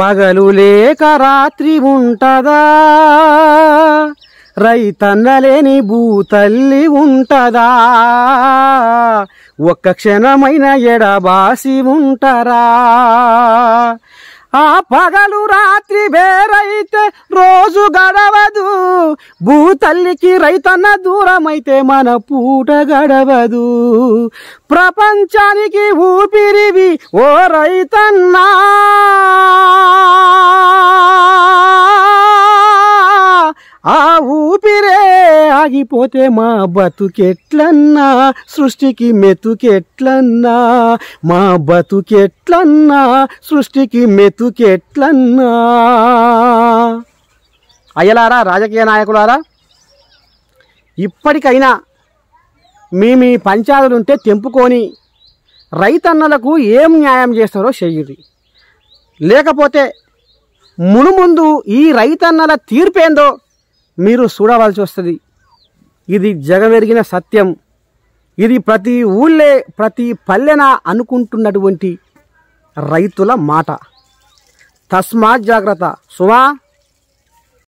పగలు లేక రాత్రి ఉంటదా రైతన్నలేని భూతల్లి ఉంటదా ఒక్క క్షణమైన ఎడబాసి ఉంటరా ఆ పగలు రాత్రి వేరైతే రోజు గడవదు భూతల్లికి రైతన్న దూరమైతే మన పూట గడవదు ప్రపంచానికి ఊపిరివి ఓ రైతన్నా ఆ ఊపిరే ఆగిపోతే మా బతుకెట్లన్నా సృష్టికి మెతుకెట్లన్నా మా బతుకెట్లన్నా సృష్టికి మెతుకెట్లన్నా అయ్యలారా రాజకీయ నాయకులారా ఇప్పటికైనా మీ మీ పంచాదులుంటే తెంపుకొని రైతన్నలకు ఏం న్యాయం చేస్తారో చెయ్యి లేకపోతే మునుముందు ఈ రైతన్నల తీర్పేందో మీరు చూడవలసి వస్తుంది ఇది జగమెరిగిన సత్యం ఇది ప్రతి ఊళ్ళే ప్రతి పల్లెన అనుకుంటున్నటువంటి రైతుల మాట తస్మాత్ జాగ్రత్త సుమా